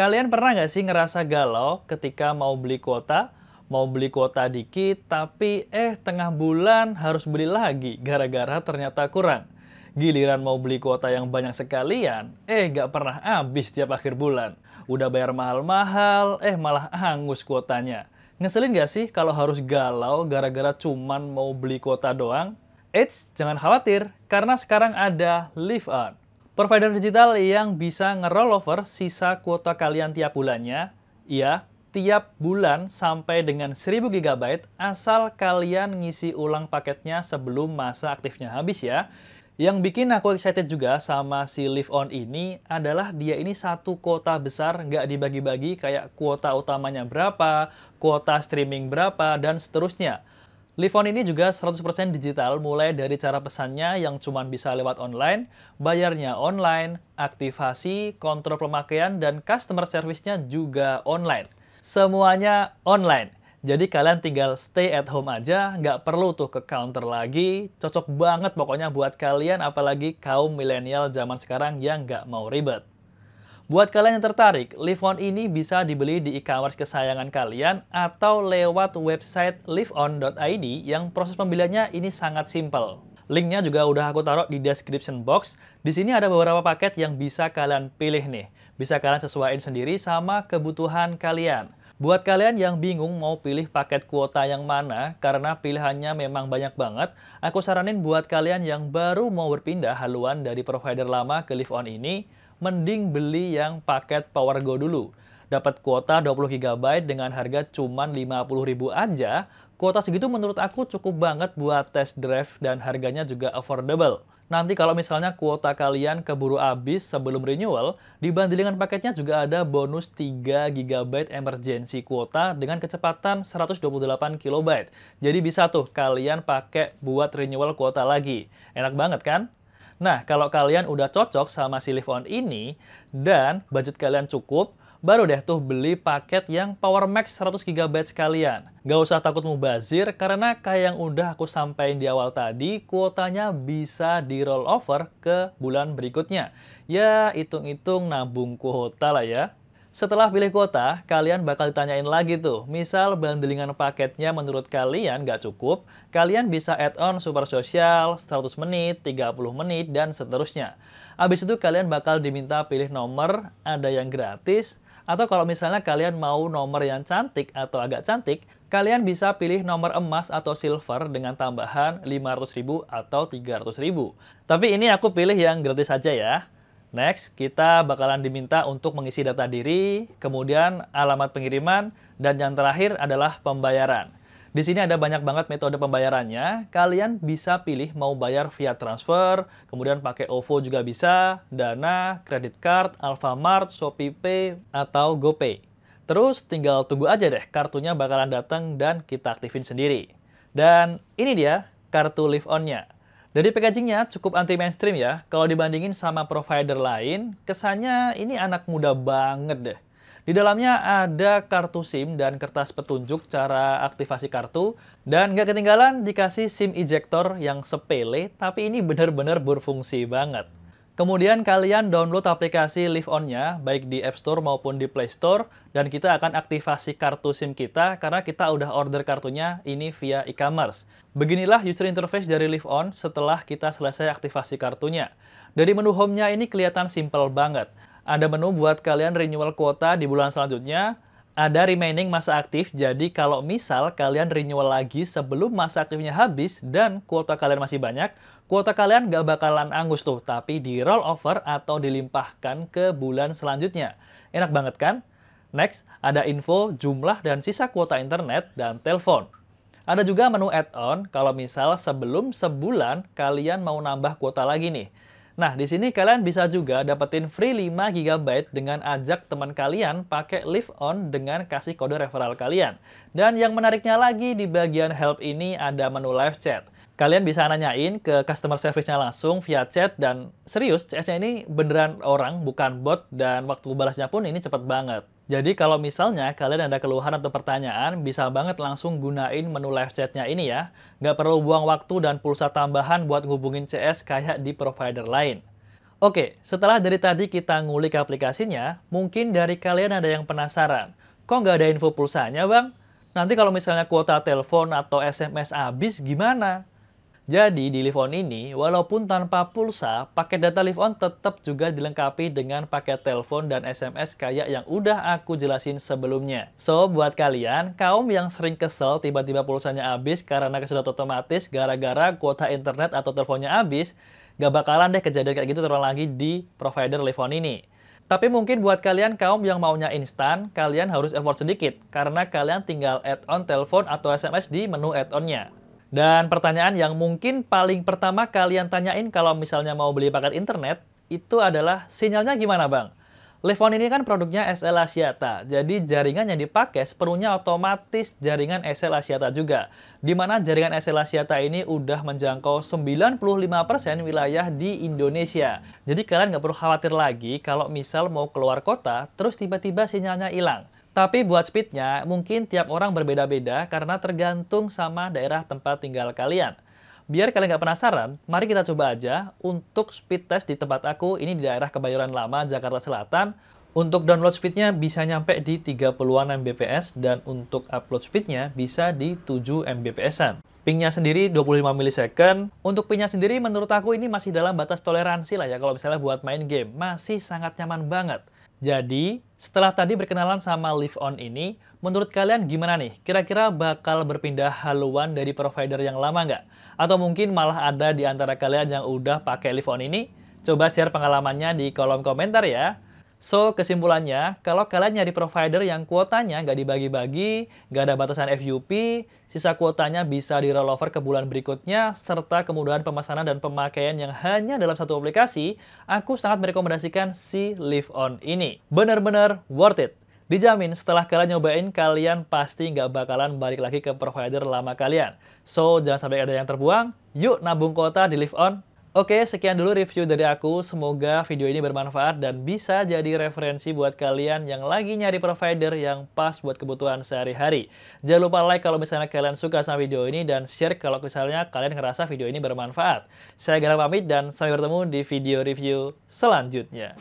Kalian pernah nggak sih ngerasa galau ketika mau beli kuota? Mau beli kuota dikit, tapi eh tengah bulan harus beli lagi gara-gara ternyata kurang. Giliran mau beli kuota yang banyak sekalian, eh nggak pernah habis tiap akhir bulan. Udah bayar mahal-mahal, eh malah hangus kuotanya. Ngeselin nggak sih kalau harus galau gara-gara cuman mau beli kuota doang? Eits, jangan khawatir, karena sekarang ada Live On. Provider digital yang bisa ngerollover over sisa kuota kalian tiap bulannya, ya, tiap bulan sampai dengan 1000 GB asal kalian ngisi ulang paketnya sebelum masa aktifnya habis ya. Yang bikin aku excited juga sama si Live On ini adalah dia ini satu kuota besar, nggak dibagi-bagi kayak kuota utamanya berapa, kuota streaming berapa, dan seterusnya. Livon ini juga 100% digital mulai dari cara pesannya yang cuma bisa lewat online, bayarnya online, aktivasi, kontrol pemakaian, dan customer service-nya juga online. Semuanya online. Jadi kalian tinggal stay at home aja, nggak perlu tuh ke counter lagi. Cocok banget pokoknya buat kalian apalagi kaum milenial zaman sekarang yang nggak mau ribet. Buat kalian yang tertarik, LiveOn ini bisa dibeli di e-commerce kesayangan kalian atau lewat website liveon.id yang proses pembeliannya ini sangat simpel. Linknya juga udah aku taruh di description box. Di sini ada beberapa paket yang bisa kalian pilih nih. Bisa kalian sesuaikan sendiri sama kebutuhan kalian. Buat kalian yang bingung mau pilih paket kuota yang mana, karena pilihannya memang banyak banget, aku saranin buat kalian yang baru mau berpindah haluan dari provider lama ke LiveOn ini, mending beli yang paket PowerGo dulu. Dapat kuota 20GB dengan harga cuma 50.000 aja, kuota segitu menurut aku cukup banget buat test drive dan harganya juga affordable. Nanti kalau misalnya kuota kalian keburu habis sebelum renewal, di dengan paketnya juga ada bonus 3 GB emergency kuota dengan kecepatan 128 KB. Jadi bisa tuh kalian pakai buat renewal kuota lagi. Enak banget kan? Nah, kalau kalian udah cocok sama si Live On ini dan budget kalian cukup, baru deh tuh beli paket yang Power Max 100 GB sekalian. Gak usah takut mubazir karena kayak yang udah aku sampaikan di awal tadi, kuotanya bisa di roll over ke bulan berikutnya. Ya, hitung-hitung nabung kuota lah ya. Setelah pilih kota, kalian bakal ditanyain lagi tuh. Misal bandelingan paketnya menurut kalian nggak cukup, kalian bisa add-on super sosial, 100 menit, 30 menit, dan seterusnya. Abis itu kalian bakal diminta pilih nomor, ada yang gratis, atau kalau misalnya kalian mau nomor yang cantik atau agak cantik, kalian bisa pilih nomor emas atau silver dengan tambahan 500.000 atau 300.000. Tapi ini aku pilih yang gratis saja ya. Next, kita bakalan diminta untuk mengisi data diri, kemudian alamat pengiriman, dan yang terakhir adalah pembayaran. Di sini ada banyak banget metode pembayarannya. Kalian bisa pilih mau bayar via transfer, kemudian pakai OVO juga bisa, Dana, kredit Card, Alfamart, ShopeePay, atau GoPay. Terus tinggal tunggu aja deh kartunya bakalan datang dan kita aktifin sendiri. Dan ini dia kartu live on-nya. Dari packagingnya cukup anti mainstream ya. Kalau dibandingin sama provider lain, kesannya ini anak muda banget deh. Di dalamnya ada kartu SIM dan kertas petunjuk cara aktivasi kartu. Dan nggak ketinggalan dikasih SIM ejector yang sepele, tapi ini benar-benar berfungsi banget. Kemudian kalian download aplikasi Live On-nya, baik di App Store maupun di Play Store, dan kita akan aktivasi kartu SIM kita karena kita udah order kartunya ini via e-commerce. Beginilah user interface dari Live On setelah kita selesai aktivasi kartunya. Dari menu home-nya ini kelihatan simple banget. Ada menu buat kalian renewal kuota di bulan selanjutnya, ada remaining masa aktif, jadi kalau misal kalian renewal lagi sebelum masa aktifnya habis dan kuota kalian masih banyak, kuota kalian nggak bakalan angus tuh, tapi di roll over atau dilimpahkan ke bulan selanjutnya. Enak banget kan? Next, ada info jumlah dan sisa kuota internet dan telepon. Ada juga menu add-on kalau misal sebelum sebulan kalian mau nambah kuota lagi nih. Nah, di sini kalian bisa juga dapetin free 5 GB dengan ajak teman kalian pakai live on dengan kasih kode referral kalian. Dan yang menariknya lagi di bagian help ini ada menu live chat. Kalian bisa nanyain ke customer service-nya langsung via chat dan serius CS-nya ini beneran orang bukan bot dan waktu balasnya pun ini cepet banget. Jadi kalau misalnya kalian ada keluhan atau pertanyaan, bisa banget langsung gunain menu live chatnya ini ya. Nggak perlu buang waktu dan pulsa tambahan buat ngubungin CS kayak di provider lain. Oke, setelah dari tadi kita ngulik aplikasinya, mungkin dari kalian ada yang penasaran. Kok nggak ada info pulsanya bang? Nanti kalau misalnya kuota telepon atau SMS habis gimana? Jadi di Live On ini, walaupun tanpa pulsa, paket data Live On tetap juga dilengkapi dengan paket telepon dan SMS kayak yang udah aku jelasin sebelumnya. So, buat kalian, kaum yang sering kesel tiba-tiba pulsanya habis karena kesedot otomatis gara-gara kuota internet atau teleponnya habis, gak bakalan deh kejadian kayak gitu terulang lagi di provider Live On ini. Tapi mungkin buat kalian kaum yang maunya instan, kalian harus effort sedikit, karena kalian tinggal add-on telepon atau SMS di menu add-onnya. Dan pertanyaan yang mungkin paling pertama kalian tanyain kalau misalnya mau beli paket internet, itu adalah sinyalnya gimana bang? Levon ini kan produknya SL Asiata, jadi jaringan yang dipakai sepenuhnya otomatis jaringan SL Asiata juga. Dimana jaringan SL Asiata ini udah menjangkau 95% wilayah di Indonesia. Jadi kalian nggak perlu khawatir lagi kalau misal mau keluar kota, terus tiba-tiba sinyalnya hilang. Tapi buat speednya, mungkin tiap orang berbeda-beda karena tergantung sama daerah tempat tinggal kalian. Biar kalian nggak penasaran, mari kita coba aja untuk speed test di tempat aku, ini di daerah Kebayoran Lama, Jakarta Selatan. Untuk download speednya bisa nyampe di 30-an Mbps dan untuk upload speednya bisa di 7 Mbps-an. Pingnya sendiri 25 ms. Untuk pingnya sendiri menurut aku ini masih dalam batas toleransi lah ya kalau misalnya buat main game. Masih sangat nyaman banget. Jadi, setelah tadi berkenalan sama Live On ini, menurut kalian gimana nih? Kira-kira bakal berpindah haluan dari provider yang lama nggak? Atau mungkin malah ada di antara kalian yang udah pakai Live On ini? Coba share pengalamannya di kolom komentar ya. So, kesimpulannya, kalau kalian nyari provider yang kuotanya nggak dibagi-bagi, nggak ada batasan FUP, sisa kuotanya bisa di rollover ke bulan berikutnya, serta kemudahan pemesanan dan pemakaian yang hanya dalam satu aplikasi, aku sangat merekomendasikan si Live On ini. Bener-bener worth it. Dijamin setelah kalian nyobain, kalian pasti nggak bakalan balik lagi ke provider lama kalian. So, jangan sampai ada yang terbuang. Yuk nabung kuota di Live On Oke, sekian dulu review dari aku. Semoga video ini bermanfaat dan bisa jadi referensi buat kalian yang lagi nyari provider yang pas buat kebutuhan sehari-hari. Jangan lupa like kalau misalnya kalian suka sama video ini dan share kalau misalnya kalian ngerasa video ini bermanfaat. Saya Galang pamit dan sampai bertemu di video review selanjutnya.